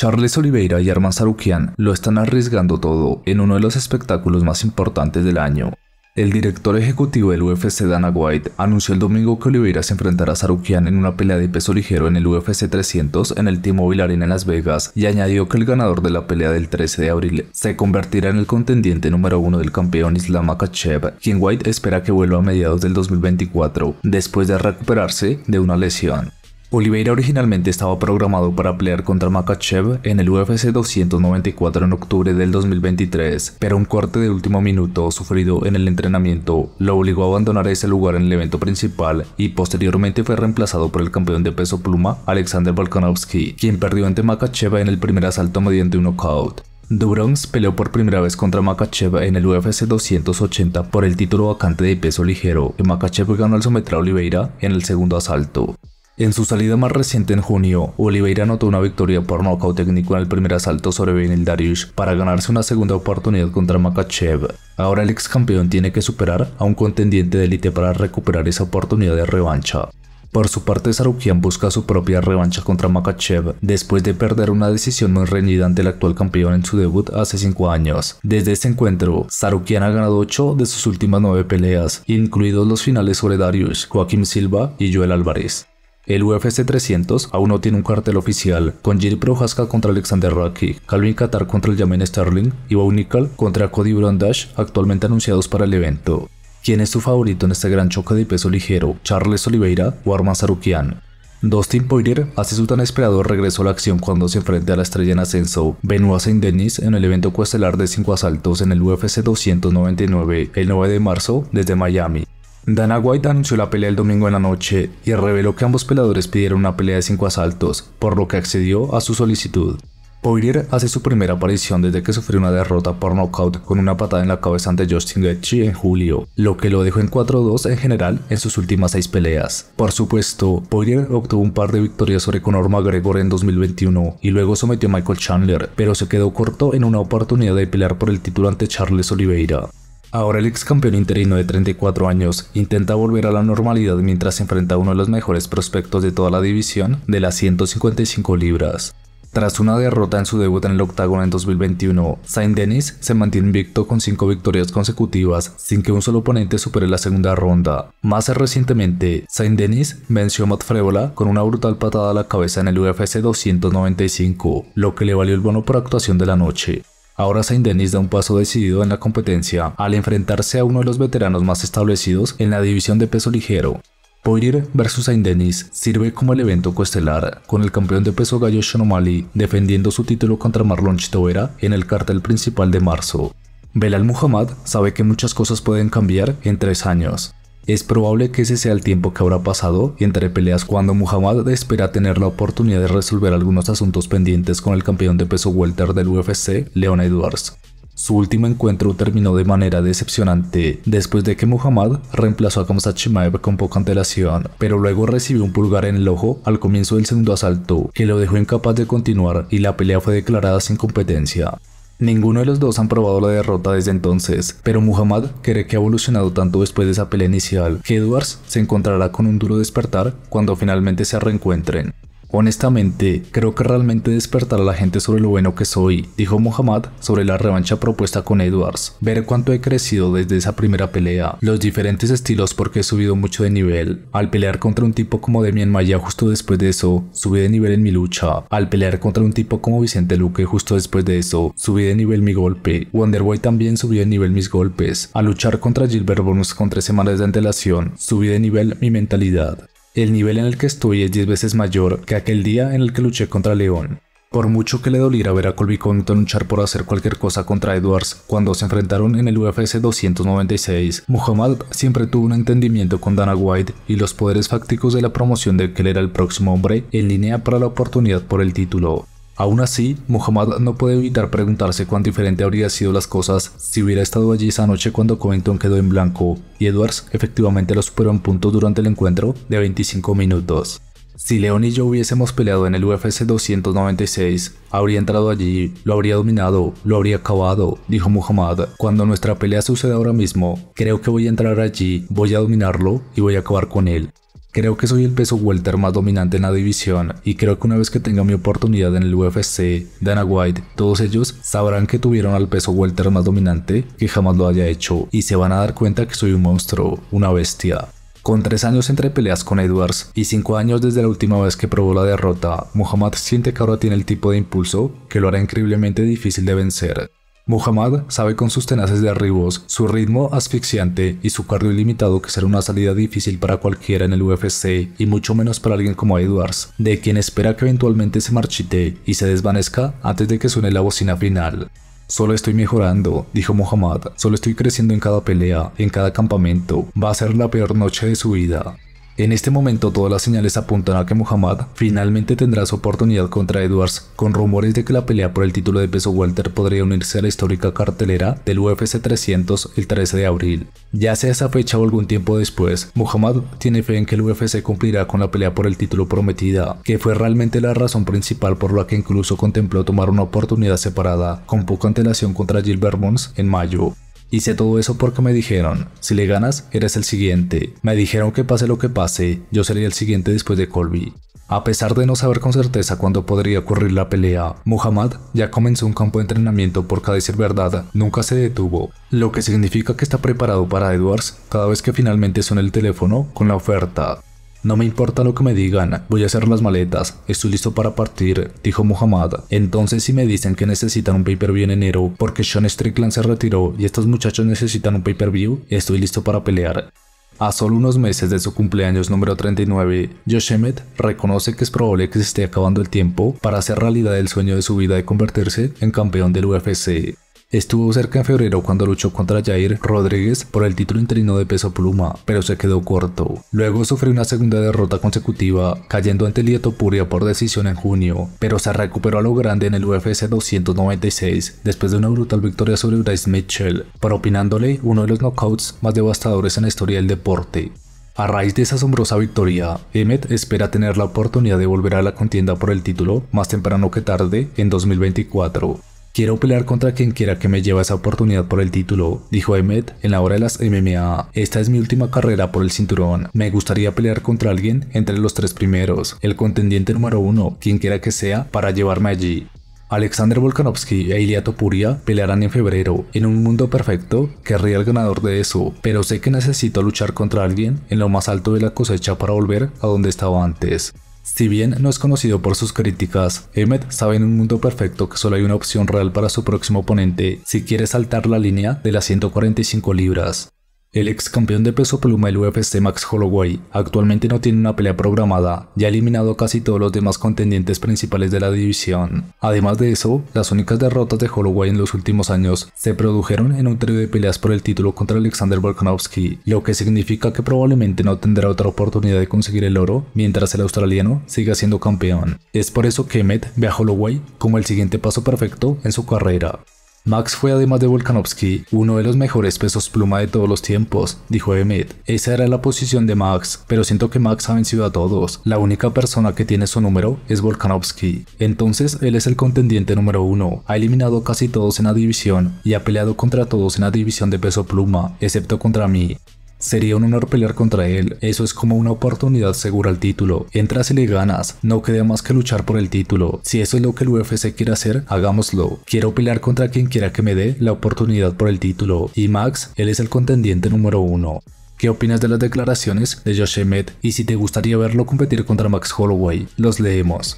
Charles Oliveira y Arman Sarukian lo están arriesgando todo en uno de los espectáculos más importantes del año. El director ejecutivo del UFC Dana White anunció el domingo que Oliveira se enfrentará a Sarukian en una pelea de peso ligero en el UFC 300 en el T-Mobile Arena en Las Vegas y añadió que el ganador de la pelea del 13 de abril se convertirá en el contendiente número uno del campeón Islam Makachev, quien White espera que vuelva a mediados del 2024 después de recuperarse de una lesión. Oliveira originalmente estaba programado para pelear contra Makachev en el UFC 294 en octubre del 2023, pero un corte de último minuto sufrido en el entrenamiento lo obligó a abandonar ese lugar en el evento principal y posteriormente fue reemplazado por el campeón de peso pluma Alexander Volkanovski, quien perdió ante Makachev en el primer asalto mediante un knockout. Durons peleó por primera vez contra Makachev en el UFC 280 por el título vacante de peso ligero, que Makachev ganó al someter a Oliveira en el segundo asalto. En su salida más reciente en junio, Oliveira anotó una victoria por nocaut técnico en el primer asalto sobre Benil Dariush para ganarse una segunda oportunidad contra Makachev. Ahora el ex campeón tiene que superar a un contendiente de élite para recuperar esa oportunidad de revancha. Por su parte, Sarukian busca su propia revancha contra Makachev después de perder una decisión muy reñida ante el actual campeón en su debut hace 5 años. Desde ese encuentro, Sarukian ha ganado 8 de sus últimas 9 peleas, incluidos los finales sobre Darius, Joaquim Silva y Joel Álvarez. El UFC 300 aún no tiene un cartel oficial, con Jiri Prohaska contra Alexander Rocky, Calvin Qatar contra el Yamen Sterling y Bo Nickel contra Cody Brandash actualmente anunciados para el evento. ¿Quién es su favorito en este gran choque de peso ligero, Charles Oliveira o Arman Sarukian? Dustin Poirier hace su tan esperado regreso a la acción cuando se enfrenta a la estrella en ascenso, Benoit Saint-Denis, en el evento cuestelar de 5 asaltos en el UFC 299 el 9 de marzo desde Miami. Dana White anunció la pelea el domingo en la noche y reveló que ambos peleadores pidieron una pelea de 5 asaltos, por lo que accedió a su solicitud. Poirier hace su primera aparición desde que sufrió una derrota por nocaut con una patada en la cabeza ante Justin Gaethje en julio, lo que lo dejó en 4-2 en general en sus últimas 6 peleas. Por supuesto, Poirier obtuvo un par de victorias sobre Conor McGregor en 2021 y luego sometió a Michael Chandler, pero se quedó corto en una oportunidad de pelear por el título ante Charles Oliveira. Ahora el ex campeón interino de 34 años intenta volver a la normalidad mientras se enfrenta a uno de los mejores prospectos de toda la división de las 155 libras. Tras una derrota en su debut en el octágono en 2021, Saint Denis se mantiene invicto con 5 victorias consecutivas sin que un solo oponente supere la segunda ronda. Más recientemente, Saint Denis venció a Matt Frevola con una brutal patada a la cabeza en el UFC 295, lo que le valió el bono por actuación de la noche. Ahora Saint-Denis da un paso decidido en la competencia al enfrentarse a uno de los veteranos más establecidos en la división de peso ligero. Poirier vs Saint-Denis sirve como el evento coestelar, con el campeón de peso gallo Shonomali defendiendo su título contra Marlon Chitovera en el cartel principal de marzo. Belal Muhammad sabe que muchas cosas pueden cambiar en tres años, es probable que ese sea el tiempo que habrá pasado entre peleas cuando Muhammad espera tener la oportunidad de resolver algunos asuntos pendientes con el campeón de peso welter del UFC, Leon Edwards. Su último encuentro terminó de manera decepcionante después de que Muhammad reemplazó a Chimaev con poca antelación, pero luego recibió un pulgar en el ojo al comienzo del segundo asalto que lo dejó incapaz de continuar y la pelea fue declarada sin competencia. Ninguno de los dos han probado la derrota desde entonces, pero Muhammad cree que ha evolucionado tanto después de esa pelea inicial que Edwards se encontrará con un duro despertar cuando finalmente se reencuentren. Honestamente, creo que realmente despertar a la gente sobre lo bueno que soy, dijo Muhammad sobre la revancha propuesta con Edwards. Ver cuánto he crecido desde esa primera pelea, los diferentes estilos porque he subido mucho de nivel. Al pelear contra un tipo como Demian Maya justo después de eso, subí de nivel en mi lucha. Al pelear contra un tipo como Vicente Luque justo después de eso, subí de nivel mi golpe. Wonderboy también subió de nivel mis golpes. Al luchar contra Gilbert Bonus con tres semanas de antelación, subí de nivel mi mentalidad. El nivel en el que estoy es 10 veces mayor que aquel día en el que luché contra León. Por mucho que le doliera ver a Colby Covington luchar por hacer cualquier cosa contra Edwards cuando se enfrentaron en el UFC 296, Muhammad siempre tuvo un entendimiento con Dana White y los poderes fácticos de la promoción de que él era el próximo hombre en línea para la oportunidad por el título. Aún así, Muhammad no puede evitar preguntarse cuán diferente habría sido las cosas si hubiera estado allí esa noche cuando Covington quedó en blanco y Edwards efectivamente lo superó en punto durante el encuentro de 25 minutos. Si León y yo hubiésemos peleado en el UFC 296, habría entrado allí, lo habría dominado, lo habría acabado, dijo Muhammad. Cuando nuestra pelea suceda ahora mismo, creo que voy a entrar allí, voy a dominarlo y voy a acabar con él. Creo que soy el peso welter más dominante en la división y creo que una vez que tenga mi oportunidad en el UFC, Dana White, todos ellos sabrán que tuvieron al peso welter más dominante que jamás lo haya hecho y se van a dar cuenta que soy un monstruo, una bestia. Con 3 años entre peleas con Edwards y 5 años desde la última vez que probó la derrota, Muhammad siente que ahora tiene el tipo de impulso que lo hará increíblemente difícil de vencer. Muhammad sabe con sus tenaces derribos, su ritmo asfixiante y su cardio ilimitado que será una salida difícil para cualquiera en el UFC y mucho menos para alguien como Edwards, de quien espera que eventualmente se marchite y se desvanezca antes de que suene la bocina final. Solo estoy mejorando, dijo Muhammad. Solo estoy creciendo en cada pelea, en cada campamento. Va a ser la peor noche de su vida. En este momento todas las señales apuntan a que Muhammad finalmente tendrá su oportunidad contra Edwards, con rumores de que la pelea por el título de peso walter podría unirse a la histórica cartelera del UFC 300 el 13 de abril. Ya sea esa fecha o algún tiempo después, Muhammad tiene fe en que el UFC cumplirá con la pelea por el título prometida, que fue realmente la razón principal por la que incluso contempló tomar una oportunidad separada con poca antelación contra Gilbert Mons en mayo. Hice todo eso porque me dijeron, si le ganas, eres el siguiente. Me dijeron que pase lo que pase, yo sería el siguiente después de Colby. A pesar de no saber con certeza cuándo podría ocurrir la pelea, Muhammad ya comenzó un campo de entrenamiento porque a decir verdad nunca se detuvo, lo que significa que está preparado para Edwards cada vez que finalmente suene el teléfono con la oferta. No me importa lo que me digan, voy a hacer las maletas, estoy listo para partir, dijo Muhammad. Entonces si me dicen que necesitan un pay-per-view en enero porque Sean Strickland se retiró y estos muchachos necesitan un pay-per-view, estoy listo para pelear. A solo unos meses de su cumpleaños número 39, Emmett reconoce que es probable que se esté acabando el tiempo para hacer realidad el sueño de su vida de convertirse en campeón del UFC. Estuvo cerca en febrero cuando luchó contra Jair Rodríguez por el título interino de peso pluma, pero se quedó corto. Luego sufrió una segunda derrota consecutiva, cayendo ante Lieto Puria por decisión en junio, pero se recuperó a lo grande en el UFC 296 después de una brutal victoria sobre Bryce Mitchell, propinándole uno de los knockouts más devastadores en la historia del deporte. A raíz de esa asombrosa victoria, Emmet espera tener la oportunidad de volver a la contienda por el título más temprano que tarde en 2024. Quiero pelear contra quien quiera que me lleve esa oportunidad por el título, dijo Emmet en la hora de las MMA. Esta es mi última carrera por el cinturón. Me gustaría pelear contra alguien entre los tres primeros, el contendiente número uno, quien quiera que sea, para llevarme allí. Alexander Volkanovski e Ilya Topuria pelearán en febrero. En un mundo perfecto, querría el ganador de eso, pero sé que necesito luchar contra alguien en lo más alto de la cosecha para volver a donde estaba antes. Si bien no es conocido por sus críticas, Emmet sabe en un mundo perfecto que solo hay una opción real para su próximo oponente si quiere saltar la línea de las 145 libras, el ex campeón de peso pluma del UFC Max Holloway actualmente no tiene una pelea programada y ha eliminado casi todos los demás contendientes principales de la división. Además de eso, las únicas derrotas de Holloway en los últimos años se produjeron en un trío de peleas por el título contra Alexander Volkanovski, lo que significa que probablemente no tendrá otra oportunidad de conseguir el oro mientras el australiano siga siendo campeón. Es por eso que Emmett ve a Holloway como el siguiente paso perfecto en su carrera. Max fue además de Volkanovski uno de los mejores pesos pluma de todos los tiempos, dijo Emmett. Esa era la posición de Max, pero siento que Max ha vencido a todos. La única persona que tiene su número es Volkanovski. Entonces él es el contendiente número uno. Ha eliminado casi todos en la división y ha peleado contra todos en la división de peso pluma, excepto contra mí. Sería un honor pelear contra él, eso es como una oportunidad segura al título. Entras y le ganas, no queda más que luchar por el título. Si eso es lo que el UFC quiere hacer, hagámoslo. Quiero pelear contra quien quiera que me dé la oportunidad por el título. Y Max, él es el contendiente número uno. ¿Qué opinas de las declaraciones de Josh Emmett? Y si te gustaría verlo competir contra Max Holloway, los leemos.